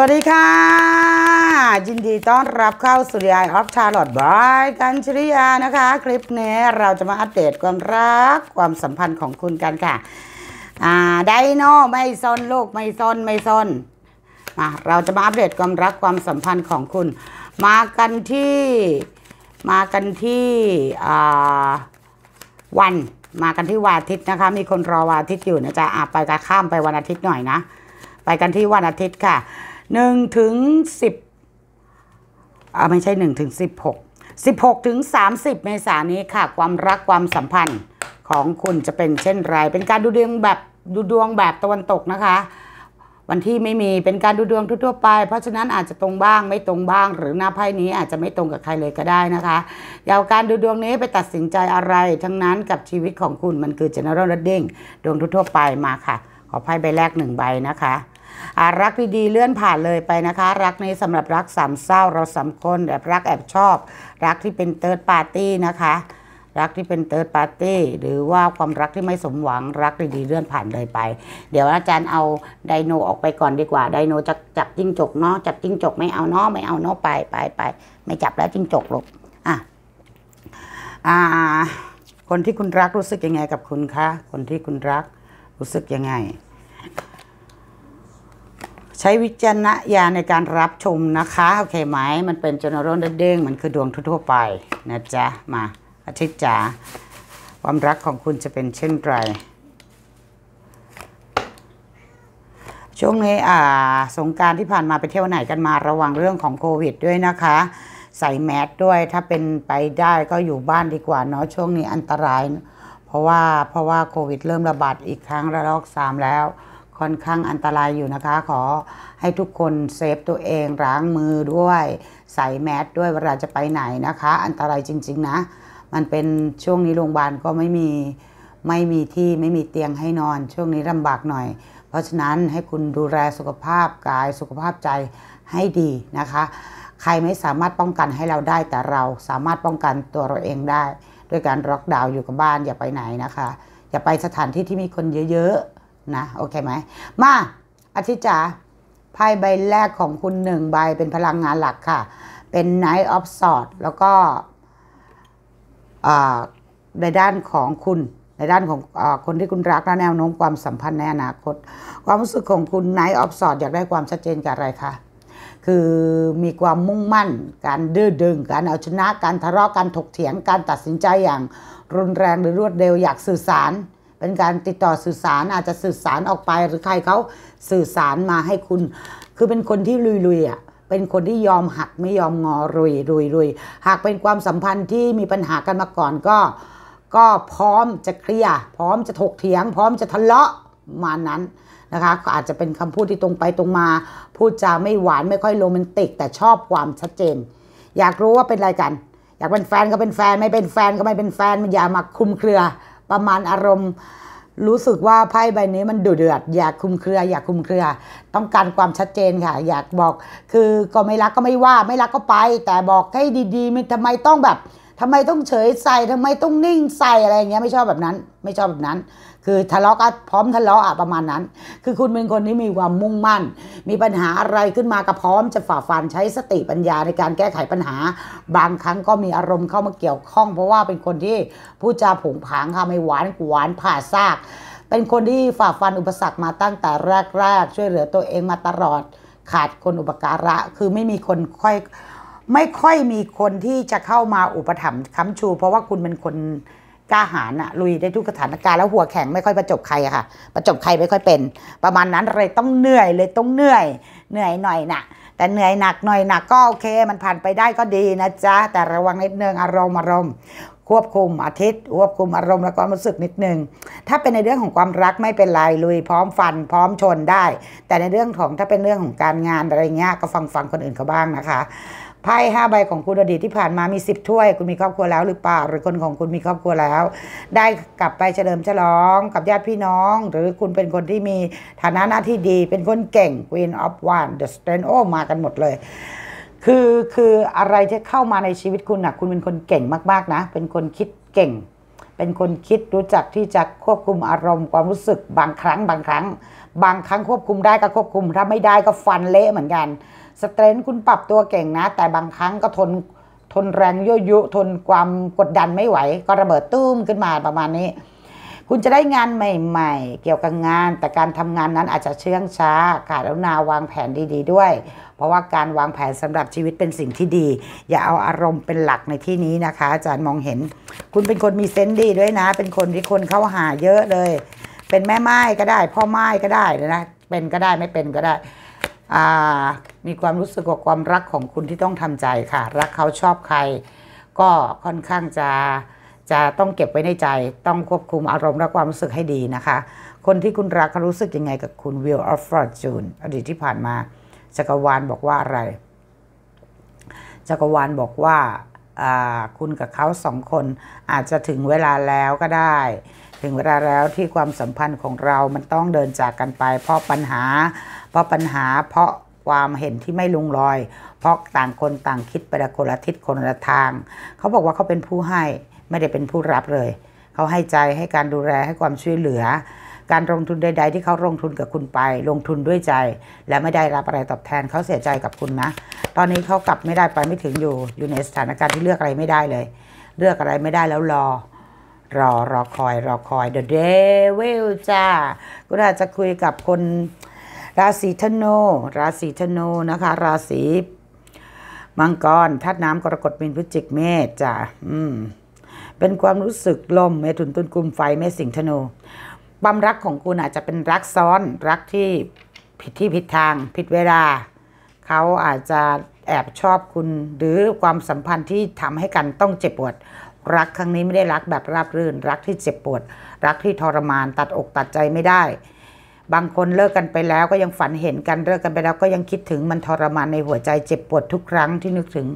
วัสดีค่ะ ยินดีต้อนรับเข้าสุริยาออฟชาร์ลอตบายกันชริยานะคะ คลิปนี้เราจะมาอัปเดตความรักความสัมพันธ์ของคุณกันค่ะอ่าไดโนไม่ซนลูกไม่ซนไม่ซนมาเราจะมาอัปเดตความรักความสัมพันธ์ของคุณ มากันที่มากันที่อ่าวัน มากันที่วันอาทิตย์นะคะ มีคนรอวันอาทิตย์อยู่นะจ๊ะอ่ะไปกันข้ามไปวันอาทิตย์หน่อยนะไปกันที่วันอาทิตย์ค่ะหนึ่งถึงสิบอ่าไม่ใช่หนึ่งถึงสิบหกสิบหกถึงสามสิบเมษานี้ค่ะ ความรักความสัมพันธ์ของคุณจะเป็นเช่นไร เป็นการดูดวงแบบดูดวงแบบตะวันตกนะคะ วันที่ไม่มีเป็นการดูดวงทั่วไปเพราะฉะนั้นอาจจะตรงบ้างไม่ตรงบ้าง หรือหน้าไพ่นี้อาจจะไม่ตรงกับใครเลยก็ได้นะคะอย่าการดูดวงนี้ไปตัดสินใจอะไร ทั้งนั้นกับชีวิตของคุณมันคือ general reading ดวงทั่วไปมาค่ะ ขอไพ่ใบแรกหนึ่งใบนะคะอารักดีๆเลื่อนผ่านเลยไปนะคะ รักในสำหรับรักสามเศร้าเราสามคนแบบรักแอบชอบรักที่เป็นเติร์ดปาร์ตี้นะคะ รักที่เป็นเติร์ดปาร์ตี้หรือว่าความรักที่ไม่สมหวังรักดีๆเลื่อนผ่านเลยไป เดี๋ยวอาจารย์เอาไดโนออกไปก่อนดีกว่าไดโนจะจับจิ้งจกเนาะจับจิ้งจกไม่เอาเนาะไม่เอาเนาะไปไปไปไม่จับแล้วจิ้งจกหลบอ่ะอ่าคนที่คุณรักรู้สึกยังไงกับคุณคะคนที่คุณรักรู้สึกยังไงใช้วิจารณญาณในการรับชมนะคะโอเค ไหมมันเป็นจน n e r a l r e มันคือดวงทั่วไปนะจ๊ะมาอาทิตย์จ๋าความรักของคุณจะเป็นเช่นไรช่วงนี้อ่าสงการที่ผ่านมาไปเที่ยวไหนกันมาระวังเรื่องของโควิดด้วยนะคะ ใส่แมสด้วยถ้าเป็นไปได้ก็อยู่บ้านดีกว่าเนาะช่วงนี้อันตราย เพราะว่าเพราะว่าโควิดเริ่มระบาดอีกครั้งระลอกสามแล้วค่อนข้างอันตรายอยู่นะคะ ขอให้ทุกคนเซฟตัวเองล้างมือด้วยใส่แมสด้วยเวลาจะไปไหนนะคะ อันตรายจริง ๆนะ มันเป็นช่วงนี้โรงพยาบาลก็ไม่มีไม่มีที่ไม่มีเตียงให้นอนช่วงนี้ลำบากหน่อย เพราะฉะนั้นให้คุณดูแลสุขภาพกายสุขภาพใจให้ดีนะคะ ใครไม่สามารถป้องกันให้เราได้แต่เราสามารถป้องกันตัวเราเองได้ ด้วยการล็อกดาวน์อยู่กับบ้านอย่าไปไหนนะคะอย่าไปสถานที่ที่มีคนเยอะๆนะโอเคไหมมาอาทิตย์จ๋าไพ่ใบแรกของคุณหนึ่งใบเป็นพลังงานหลักค่ะ เป็น Knight of Swords แล้วก็ในด้านของคุณในด้านของอคนที่คุณรักและแนวโน้มความสัมพันธ์ในอนาคต ความรู้สึกของคุณไนท์ออฟสอดอยากได้ความชัดเจนกับอะไรคะคือมีความมุ่งมั่น การดื้อดึง การเอาชนะการทะเลาะการถกเถียง การตัดสินใจอย่างรุนแรงหรือรวดเร็วอยากสื่อสารเป็นการติดต่อสื่อสารอาจจะสื่อสารออกไป หรือใครเขาสื่อสารมาให้คุณ คือเป็นคนที่ลุยๆอ่ะเป็นคนที่ยอมหักไม่ยอมงอรุยรุยรุยหากเป็นความสัมพันธ์ที่มีปัญหากันมาก่อนก็ ก็พร้อมจะเคลียร์พร้อมจะถกเถียง พร้อมจะทะเลาะมานั้นนะคะอาจจะเป็นคำพูดที่ตรงไปตรงมา พูดจาไม่หวานไม่ค่อยโรแมนติก แต่ชอบความชัดเจน อยากรู้ว่าเป็นอะไรกัน อยากเป็นแฟนก็เป็นแฟนไม่เป็นแฟนก็ไม่เป็นแฟนมันอย่ามาคุมเครือประมาณอารมณ์รู้สึกว่าไพ่ใบนี้มันดุเดือด อยากคุมเครือ อยากคุมเครือ ต้องการความชัดเจนค่ะ อยากบอกคือก็ไม่รักก็ไม่ว่าไม่รักก็ไป แต่บอกให้ดีๆมันทำไมต้องแบบทำไมต้องเฉยใส่ทำไมต้องนิ่งใส่อะไรเงี้ยไม่ชอบแบบนั้น ไม่ชอบแบบนั้นคือทะเลาะก็พร้อมทะเลาะอะประมาณนั้น คือคุณเป็นคนที่มีความมุ่งมั่น มีปัญหาอะไรขึ้นมาก็พร้อมจะฝ่าฟัน ใช้สติปัญญาในการแก้ไขปัญหา บางครั้งก็มีอารมณ์เข้ามาเกี่ยวข้อง เพราะว่าเป็นคนที่พูดจาผงผางค่ะ ไม่หวานหวานผ่าซาก เป็นคนที่ฝ่าฟันอุปสรรคมาตั้งแต่แรกๆ ช่วยเหลือตัวเองมาตลอด ขาดคนอุปการะคือไม่มีคนค่อยไม่ค่อยมีคนที่จะเข้ามาอุปถัมภ์ค้ำชู เพราะว่าคุณเป็นคนกล้าหาญอะลุยได้ทุกสถานการณ์แล้วหัวแข็งไม่ค่อยประจบใครอะค่ะ ประจบใครไม่ค่อยเป็น ประมาณนั้นเลยต้องเหนื่อยเลยต้องเหนื่อย เหนื่อยหน่อยนะ่ะ แต่เหนื่อยหนักหน่อยหนักก็โอเคมันผ่านไปได้ก็ดีนะจ๊ะ แต่ระวังนิดนึงอารมณ์อารมณ์ ควบคุมอาทิตย์ควบคุมอารมณ์และความรู้สึกนิดนึง ถ้าเป็นในเรื่องของความรักไม่เป็นไรลุยพร้อมฟันพร้อมชนได้ แต่ในเรื่องของถ้าเป็นเรื่องของการงานอะไรเงี้ยก็ฟังฟังคนอื่นเขาบ้างนะคะไพ่ห้าใบของคุณอดีตที่ผ่านมามีสิบถ้วยคุณมีครอบครัวแล้วหรือเปล่าหรือคนของคุณมีครอบครัวแล้ว ได้กลับไปเฉลิมฉลองกับญาติพี่น้อง หรือคุณเป็นคนที่มีฐานะหน้าที่ดีเป็นคนเก่ง Queen of One The Strength โอ้มากันหมดเลย คือคืออะไรที่เข้ามาในชีวิตคุณนะคุณเป็นคนเก่งมาก ๆ นะ เป็นคนคิดเก่ง เป็นคนคิดรู้จักที่จะควบคุมอารมณ์ความรู้สึก บางครั้งบางครั้ง บางครั้งควบคุมได้ก็ควบคุมถ้าไม่ได้ก็ฟันเละเหมือนกันสเตรนท์คุณปรับตัวเก่งนะ แต่บางครั้งก็ทน ทนแรงยั่วยุ ทนความกดดันไม่ไหว ก็ระเบิดตุ้มขึ้นมาประมาณนี้ คุณจะได้งานใหม่ๆ เกี่ยวกับงาน แต่การทำงานนั้นอาจจะเชื่องช้าขาดอานาวางแผนดีๆด้วย เพราะว่าการวางแผนสำหรับชีวิตเป็นสิ่งที่ดี อย่าเอาอารมณ์เป็นหลักในที่นี้นะคะ อาจารย์มองเห็น คุณเป็นคนมีเซนส์ดีด้วยนะ เป็นคนที่คนเข้าหาเยอะเลย เป็นแม่ไม้ก็ได้พ่อไม้ก็ได้นะ เป็นก็ได้ไม่เป็นก็ได้มีความรู้สึกกับความรักของคุณที่ต้องทำใจค่ะรักเขาชอบใคร ก็ค่อนข้างจะจะต้องเก็บไว้ในใจ ต้องควบคุมอารมณ์และความรู้สึกให้ดีนะคะ คนที่คุณรักเขารู้สึกยังไงกับคุณวิลออฟฟอร์จูนอดีตที่ผ่านมาจักรวาลบอกว่าอะไรจักรวาลบอกว่าคุณกับเขาสองคนอาจจะถึงเวลาแล้วก็ได้ถึงเวลาแล้วที่ความสัมพันธ์ของเรามันต้องเดินจากกันไปเพราะปัญหาราะปัญหาเพราะความเห็นที่ไม่ลงรอย เพราะต่างคนต่างคิดไปละคนละทิศคนละทางเขาบอกว่าเขาเป็นผู้ให้ไม่ได้เป็นผู้รับเลย เขาให้ใจให้การดูแลให้ความช่วยเหลือ การลงทุนใดๆที่เขาลงทุนกับคุณไป ลงทุนด้วยใจ และไม่ได้รับอะไรตอบแทนเขาเสียใจกับคุณนะตอนนี้เขากลับไม่ได้ไปไม่ถึงอยู่ อยู่ในสถานการณ์ที่เลือกอะไรไม่ได้เลย เลือกอะไรไม่ได้แล้วรอ รอรอคอย รอคอย The Devil จ้าก็อาจจะคุยกับคนราศีธนูราศีธนูนะคะ ราศีมังกรธาตุน้ำกรกฎมีนพฤศจิกเมษจ้ะอืมเป็นความรู้สึกลมเมถุนตุนกุมไฟเมษสิงธนูความรักของคุณอาจจะเป็นรักซ้อนรักที่ผิดที่ผิดทาง ผิดเวลา เขาอาจจะแอบชอบคุณหรือความสัมพันธ์ที่ทำให้กันต้องเจ็บปวด รักครั้งนี้ไม่ได้รักแบบราบรื่นรักที่เจ็บปวดรักที่ทรมานตัดอกตัดใจไม่ได้บางคนเลิกกันไปแล้วก็ยังฝันเห็นกัน เลิกกันไปแล้วก็ยังคิดถึงมันทรมานในหัวใจเจ็บปวดทุกครั้งที่นึกถึง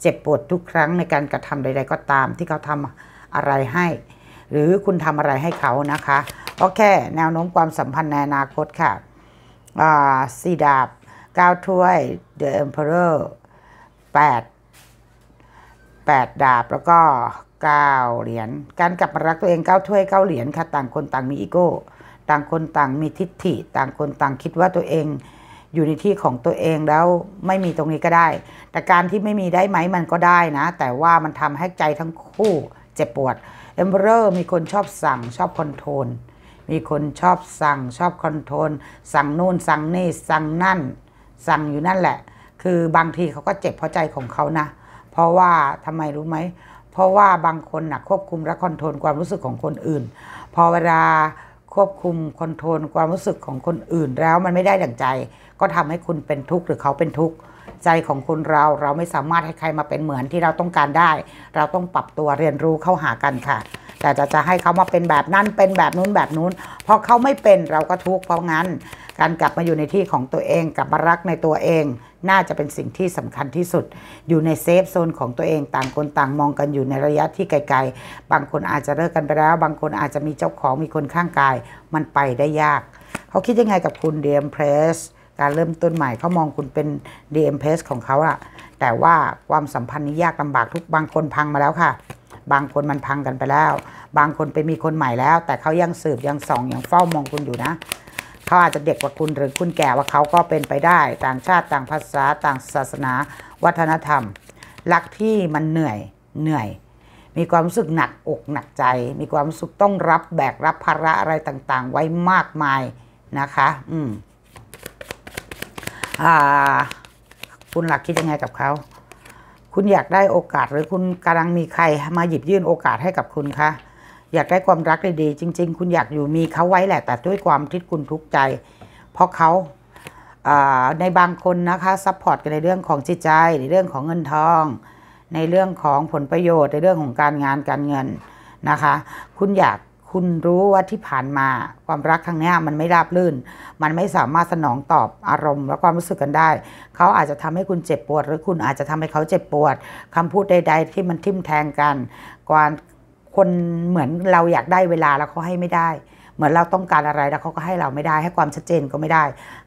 เจ็บปวดทุกครั้งในการกระทำใดๆก็ตามที่เขาทำอะไรให้ หรือคุณทำอะไรให้เขานะคะโอเค แนวโน้มความสัมพันธ์ในอนาคตค่ะสี่ดาบก้าถ้วย The Emperor 8 8 ดาบแล้วก็ 9 เหรียญการกลับมารักตัวเอง9ถ้วย9เหรียญค่ะ ต่างคนต่างมีอีโก้ต่างคนต่างมีทิฏฐิต่างคนต่างคิดว่าตัวเองอยู่ในที่ของตัวเองแล้วไม่มีตรงนี้ก็ได้ แต่การที่ไม่มีได้ไหมมันก็ได้นะ แต่ว่ามันทำให้ใจทั้งคู่เจ็บปวดเอมเบอร์มีคนชอบสั่งชอบคอนโทรลมีคนชอบสั่งชอบคอนโทรลสั่งนู่นสั่งนี่สั่งนั่น สั่งอยู่นั่นแหละ คือบางทีเขาก็เจ็บเพราะใจของเขานะ เพราะว่าทำไมรู้ไหมเพราะว่าบางคนหนักควบคุมและคอนโทรลความรู้สึกของคนอื่นพอเวลาควบคุมคอนโทรล ความรู้สึกของคนอื่นแล้วมันไม่ได้ดังใจ ก็ทำให้คุณเป็นทุกข์ หรือเขาเป็นทุกข์ ใจของคนเราเราไม่สามารถให้ใครมาเป็นเหมือนที่เราต้องการได้ เราต้องปรับตัวเรียนรู้เข้าหากันค่ะแต่จะจะให้เขามาเป็นแบบนั้นเป็นแบบนู้นแบบนู้นพอเขาไม่เป็นเราก็ทุกข์เพราะงั้น การกลับมาอยู่ในที่ของตัวเองกลับมารักในตัวเอง น่าจะเป็นสิ่งที่สำคัญที่สุด อยู่ในเซฟโซนของตัวเองต่างคนต่างมองกันอยู่ในระยะที่ไกลๆบางคนอาจจะเลิกกันไปแล้ว บางคนอาจจะมีเจ้าของมีคนข้างกายมันไปได้ยากเขาคิดยังไงกับคุณเดียมเพรสการเริ่มต้นใหม่เขามองคุณเป็น DM p a สของเขาอะแต่ว่าความสัมพันธ์นี้ยากลำบากทุกบางคนพังมาแล้วค่ะบางคนมันพังกันไปแล้ว บางคนไปมีคนใหม่แล้ว แต่เขายังสืบยังส่องยังเฝ้ามองคุณอยู่นะ เขาอาจจะเด็กกว่าคุณหรือ คุณแก่ว่าเขาก็เป็นไปได้ ต่างชาติต่างภาษาต่างศาสนา วัฒนธรรมรักที่มันเหนื่อยเหนื่อย มีความรู้สึกหนักอกหนักใจ มีความรู้สึกต้องรับแบกรับภาระอะไรต่าง ๆ ไว้มากมายนะคะ อืม อ่า คุณหลักคิดยังไงกับเขาคุณอยากได้โอกาสหรือคุณกำลังมีใครมาหยิบยื่นโอกาสให้กับคุณคะอยากได้ความรักดีๆจริง ๆ คุณอยากอยู่มีเขาไว้แหละแต่ด้วยความที่คุณทุกข์ใจ เพราะเขาในบางคนนะคะซัพพอร์ตกันในเรื่องของจิตใจในเรื่องของเงินทอง ในเรื่องของผลประโยชน์ ในเรื่องของการงานการเงินนะคะ คุณอยากคุณรู้ว่าที่ผ่านมาความรักครั้งนี้มันไม่ราบรื่น มันไม่สามารถสนองตอบอารมณ์และความรู้สึกกันได้ เขาอาจจะทำให้คุณเจ็บปวด หรือคุณอาจจะทำให้เขาเจ็บปวด คำพูดใด ๆ ที่มันทิ่มแทงกันกวนคนเหมือนเราอยากได้เวลาแล้วเขาให้ไม่ได้ เหมือนเราต้องการอะไรแล้วเขาก็ให้เราไม่ได้ ให้ความชัดเจนก็ไม่ได้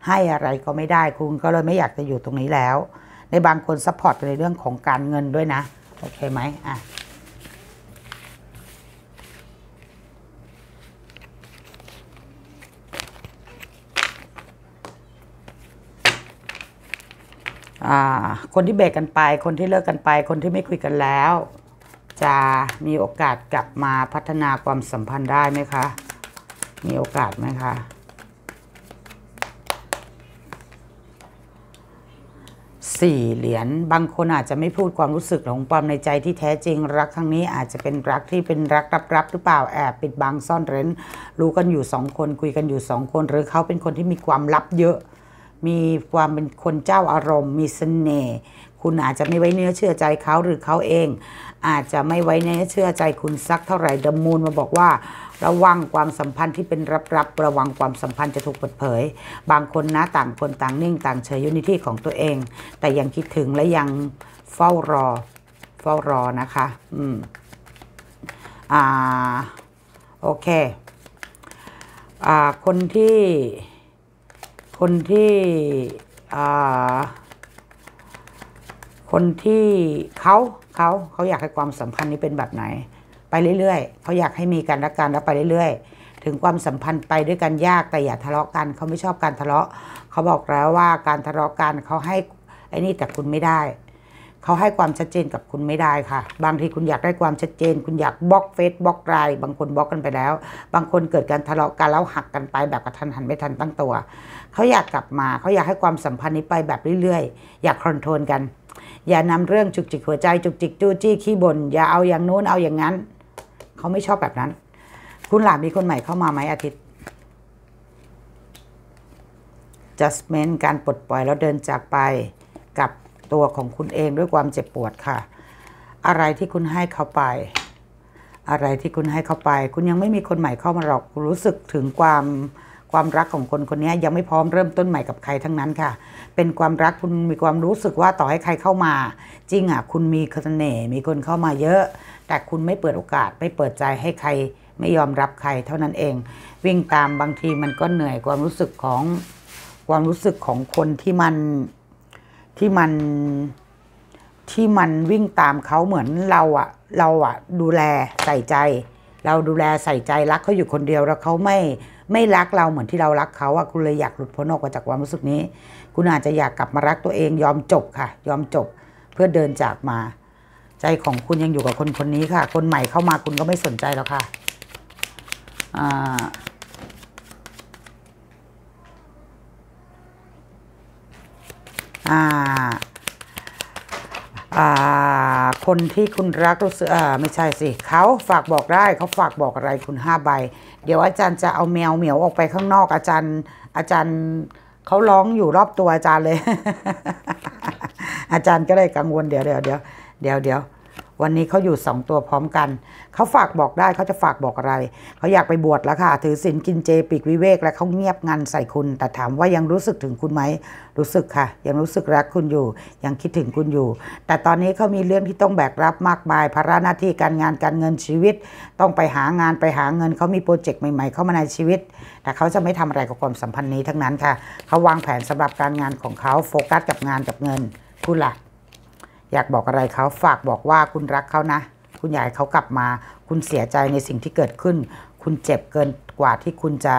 ให้อะไรก็ไม่ได้ คุณก็เลยไม่อยากจะอยู่ตรงนี้แล้ว ในบางคนซัพพอร์ตในเรื่องของการเงินด้วยนะ โอเคไหมอ่ะคนที่เบรกกันไป คนที่เลิกกันไป คนที่ไม่คุยกันแล้ว จะมีโอกาสกลับมาพัฒนาความสัมพันธ์ได้ไหมคะ มีโอกาสไหมคะสี่เหรียญบางคนอาจจะไม่พูดความรู้สึกของความในใจที่แท้จริง รักครั้งนี้อาจจะเป็นรักที่เป็นรักรับๆหรือเปล่า แอบปิดบังซ่อนเร้นรู้กันอยู่สองคนคุยกันอยู่สองคนหรือเขาเป็นคนที่มีความลับเยอะมีความเป็นคนเจ้าอารมณ์มีสเสน่ห์คุณอาจจะไม่ไว้เนื้อเชื่อใจเขาหรือเขาเอง อาจจะไม่ไว้เนื้อเชื่อใจคุณสักเท่าไหร่ดมูลมาบอกว่าระวังความสัมพันธ์ที่เป็นรับรับระวังความสัมพันธ์จะถูกเปิดเผยบางคนนะต่างคนต่างนิ่งต่างเฉยอยู่ในที่ของตัวเอง แต่ยังคิดถึงและยังเฝ้ารอเฝ้ารอนะคะอืมอ่าโอเคอ่าคนที่คนที่คนที่เขาเขาเขาอยากให้ความสัมพันธ์นี้เป็นแบบไหน ไปเรื่อยๆ เขาอยากให้มีการรักกันแล้วไปเรื่อยๆ ถึงความสัมพันธ์ไปด้วยกันยากแต่อย่าทะเลาะกันเขาไม่ชอบการทะเลาะเขาบอกแล้วว่าการทะเลาะกันเขาให้ ไอ้นี่แต่คุณไม่ได้เขาให้ความชัดเจนกับคุณไม่ได้ค่ะ บางทีคุณอยากได้ความชัดเจนคุณอยากบล็อกเฟซบล็อกไลน์บางคนบล็อกกันไปแล้ว บางคนเกิดการทะเลาะกันแล้วหักกันไปแบบกระทันหันไม่ทันตั้งตัว เขาอยากกลับมาเขาอยากให้ความสัมพันธ์นี้ไปแบบเรื่อยๆอยากคอนโทรลกัน อย่านำเรื่องจุกจิกหัวใจจุกจิกจู้จี้ขี้บ่นอย่าเอาอย่างโน้นเอาอย่างนั้น เขาไม่ชอบแบบนั้น คุณหลานมีคนใหม่เข้ามาไหมอาทิตย์ adjustment การปลดปล่อยแล้วเดินจากไปกับตัวของคุณเองด้วยความเจ็บปวดค่ะ อะไรที่คุณให้เขาไป อะไรที่คุณให้เขาไปคุณยังไม่มีคนใหม่เข้ามาหรอกรู้สึกถึงความความรักของคนคนนี้ยังไม่พร้อมเริ่มต้นใหม่กับใครทั้งนั้นค่ะ เป็นความรักคุณมีความรู้สึกว่าต่อให้ใครเข้ามา จริงอ่ะคุณมีคนเสน่ห์มีคนเข้ามาเยอะ แต่คุณไม่เปิดโอกาสไม่เปิดใจให้ใครไม่ยอมรับใคร เท่านั้นเอง วิ่งตามบางทีมันก็เหนื่อยความรู้สึกของความรู้สึกของคนที่มันที่มัน ที่มันวิ่งตามเขาเหมือนเราอะเราอะดูแลใส่ใจ เราดูแลใส่ใจรักเขาอยู่คนเดียวแล้วเขาไม่ไม่รักเราเหมือนที่เรารักเขาอะคุณเลยอยากหลุดพ้นออกมาจากความรู้สึกนี้ คุณอาจจะอยากกลับมารักตัวเองยอมจบค่ะ ยอมจบเพื่อเดินจากมาใจของคุณยังอยู่กับคนคนนี้ค่ะ คนใหม่เข้ามาคุณก็ไม่สนใจแล้วค่ะอ่าอ่า อ่า คนที่คุณรักรู้สึกอ่า ไม่ใช่สิเขาฝากบอกได้ เขาฝากบอกอะไรคุณห้าใบ เดี๋ยวอาจารย์จะเอาแมวเหมียวออกไปข้างนอกอาจารย์ อาจารย์เขาร้องอยู่รอบตัวอาจารย์เลย อาจารย์ก็เลยกังวลเดี๋ยวเดี๋ยวเดี๋ยวเดี๋ยวเดี๋ยววันนี้เขาอยู่ 2 ตัวพร้อมกัน เขาฝากบอกได้เขาจะฝากบอกอะไร เขาอยากไปบวชแล้วค่ะ ถือศีลกินเจปีกวิเวกและเขาเงียบงันใส่คุณ แต่ถามว่ายังรู้สึกถึงคุณไหมรู้สึกค่ะ ยังรู้สึกรักคุณอยู่ ยังคิดถึงคุณอยู่ แต่ตอนนี้เขามีเรื่องที่ต้องแบกรับมากมายภาระหน้าที่ การงานการเงินชีวิต ต้องไปหางานไปหาเงินเขามีโปรเจกต์ใหม่ๆ เข้ามาในชีวิต แต่เขาจะไม่ทำอะไรกับความสัมพันธ์นี้ทั้งนั้นค่ะเขาวางแผนสำหรับการงานของเขาโฟกัสกับงานกับเงินคุณล่ะอยากบอกอะไรเขาฝากบอกว่าคุณรักเขานะ คุณอยากเขากลับมา คุณเสียใจในสิ่งที่เกิดขึ้น คุณเจ็บเกินกว่าที่คุณจะ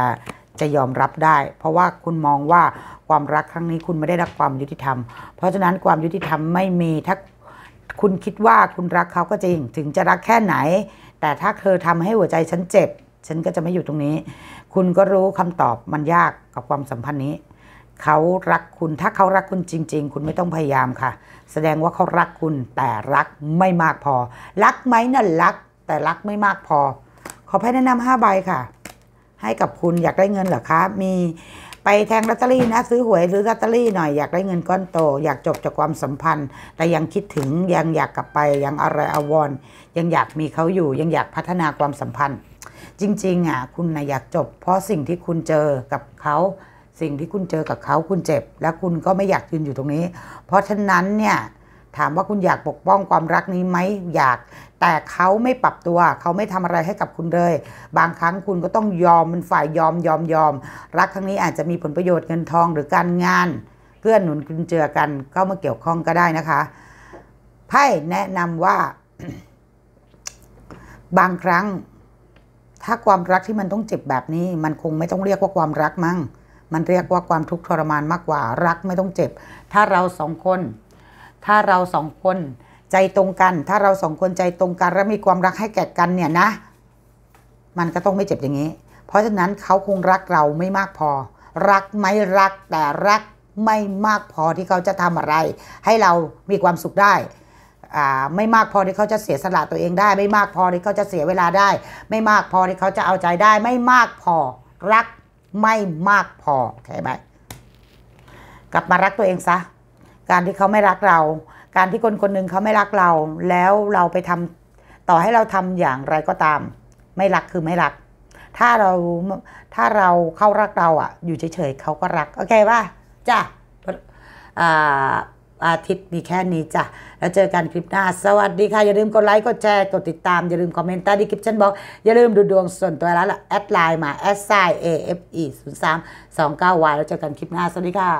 จะยอมรับได้ เพราะว่าคุณมองว่าความรักครั้งนี้คุณไม่ได้รับความยุติธรรม เพราะฉะนั้นความยุติธรรมไม่มีถ้าคุณคิดว่าคุณรักเขาก็จริงถึงจะรักแค่ไหน แต่ถ้าเธอทำให้หัวใจฉันเจ็บ ฉันก็จะไม่อยู่ตรงนี้ คุณก็รู้คำตอบมันยากกับความสัมพันธ์นี้เขารักคุณถ้าเขารักคุณจริงๆ คุณไม่ต้องพยายามค่ะ แสดงว่าเขารักคุณแต่รักไม่มากพอ รักไหมนั่นรัก แต่รักไม่มากพอ ขอแพ้แนะนำห้าใบค่ะ ให้กับคุณอยากได้เงินเหรอคะ มี ไปแทงลอตเตอรี่นะซื้อหวยซื้อลอตเตอรี่หน่อยอยากได้เงินก้อนโต อยากจบจากความสัมพันธ์ แต่ยังคิดถึงยังอยากกลับไปยังอะไรอววรยังอยากมีเขาอยู่ยังอยากพัฒนาความสัมพันธ์ จริง ๆอ่ะ คุณนะอยากจบเพราะสิ่งที่คุณเจอกับเขาสิ่งที่คุณเจอกับเขาคุณเจ็บและคุณก็ไม่อยากยืนอยู่ตรงนี้ เพราะฉะนั้นเนี่ย ถามว่าคุณอยากปกป้องความรักนี้ไหมอยาก แต่เขาไม่ปรับตัว เขาไม่ทำอะไรให้กับคุณเลย บางครั้งคุณก็ต้องยอมมันฝ่ายยอมยอมยอม รักครั้งนี้อาจจะมีผลประโยชน์เงินทองหรือการงาน เพื่อนหนุน คุณเจอกันก็มาเกี่ยวข้องก็ได้นะคะไพ่แนะนำว่า บางครั้งถ้าความรักที่มันต้องเจ็บแบบนี้ มันคงไม่ต้องเรียกว่าความรักมั้งมันเรียกว่าความทุกข์ทรมานมากกว่า รักไม่ต้องเจ็บ ถ้าเราสองคน ถ้าเราสองคนใจตรงกัน ถ้าเราสองคนใจตรงกัน และมีความรักให้แก่กันเนี่ยนะ มันก็ต้องไม่เจ็บอย่างนี้ เพราะฉะนั้นเขาคงรักเราไม่มากพอ รักไม่รักแต่รักไม่มากพอที่เขาจะทำอะไร ให้เรามีความสุขได้ไม่มากพอที่เขาจะเสียสละตัวเองได้ ไม่มากพอที่เขาจะเสียเวลาได้ ไม่มากพอที่เขาจะเอาใจได้ ไม่มากพอรักไม่มากพอโอเคไหมกลับมารักตัวเองซะ การที่เขาไม่รักเรา การที่คนคนหนึ่งเขาไม่รักเรา แล้วเราไปทำต่อให้เราทำอย่างไรก็ตาม ไม่รักคือไม่รัก ถ้าเราถ้าเราเข้ารักเราอ่ะ อยู่เฉยๆเขาก็รัก โอเคป่ะจ้ะอ่าอาทิตย์มีแค่นี้จ้ะ แล้วเจอกันคลิปหน้า สวัสดีค่ะ อย่าลืมกดไลค์กดแชร์กดติดตาม อย่าลืมคอมเมนต์ใต้ดีคลิปฉันบอกอย่าลืมดูดวงส่วนตัวแล้ว แอดไลน์มาแอดไซเอฟอีศูนย์สามสองเก้าวายแล้วเจอกันคลิปหน้าสวัสดีค่ะ